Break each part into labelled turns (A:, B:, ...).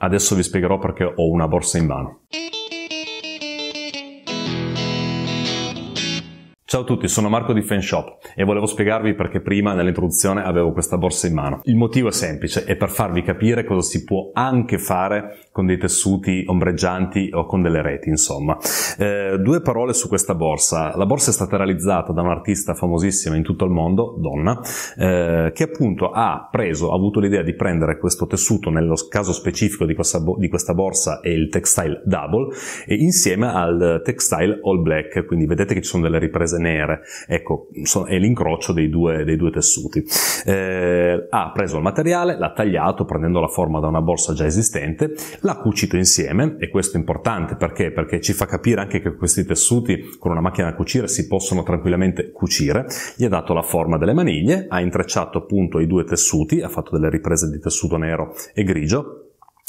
A: Adesso vi spiegherò perché ho una borsa in mano. Ciao a tutti, sono Marco di Fanshop e volevo spiegarvi perché prima nell'introduzione avevo questa borsa in mano. Il motivo è semplice, è per farvi capire cosa si può anche fare con dei tessuti ombreggianti o con delle reti, insomma. Eh, due parole su questa borsa. La borsa è stata realizzata da un'artista famosissima in tutto il mondo, donna, eh, che appunto ha preso, ha avuto l'idea di prendere questo tessuto, nello caso specifico di questa, di questa borsa è il textile double, e insieme al textile all black, quindi vedete che ci sono delle riprese nere, ecco, è l'incrocio dei due, dei due tessuti. Eh, ha preso il materiale, l'ha tagliato prendendo la forma da una borsa già esistente, l'ha cucito insieme e questo è importante perché? Perché ci fa capire anche che questi tessuti con una macchina da cucire si possono tranquillamente cucire, gli ha dato la forma delle maniglie, ha intrecciato appunto i due tessuti, ha fatto delle riprese di tessuto nero e grigio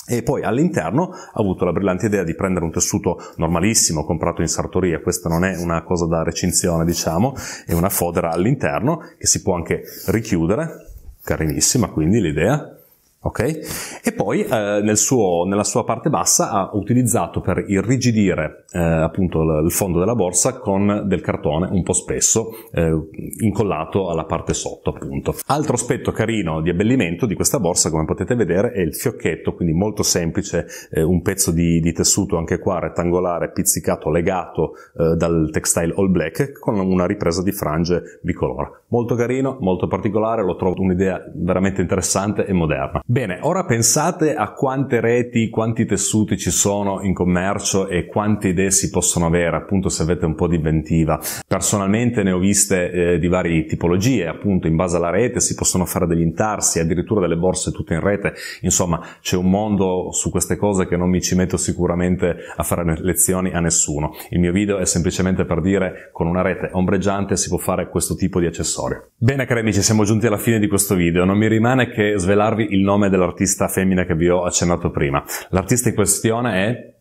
A: e poi all'interno ha avuto la brillante idea di prendere un tessuto normalissimo comprato in sartoria, questa non è una cosa da recinzione diciamo, è una fodera all'interno che si può anche richiudere, carinissima quindi l'idea, Okay? E poi eh, nel suo, nella sua parte bassa ha utilizzato per irrigidire eh, appunto l- il fondo della borsa con del cartone un po' spesso eh, incollato alla parte sotto appunto. Altro aspetto carino di abbellimento di questa borsa come potete vedere è il fiocchetto, quindi molto semplice, eh, un pezzo di, di, tessuto anche qua rettangolare pizzicato legato eh, dal textile all black con una ripresa di frange bicolore. Molto carino, molto particolare, l'ho trovato un'idea veramente interessante e moderna. Bene, ora pensate a quante reti, quanti tessuti ci sono in commercio e quante idee si possono avere, appunto se avete un po' di inventiva. Personalmente ne ho viste eh, di varie tipologie, appunto in base alla rete si possono fare degli intarsi, addirittura delle borse tutte in rete, insomma c'è un mondo su queste cose che non mi ci metto sicuramente a fare lezioni a nessuno. Il mio video è semplicemente per dire con una rete ombreggiante si può fare questo tipo di accessorio. Bene cari amici, siamo giunti alla fine di questo video, non mi rimane che svelarvi il nome nome dell'artista femmina che vi ho accennato prima. L'artista in questione è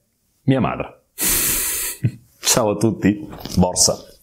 A: mia madre. Ciao a tutti, Borsa.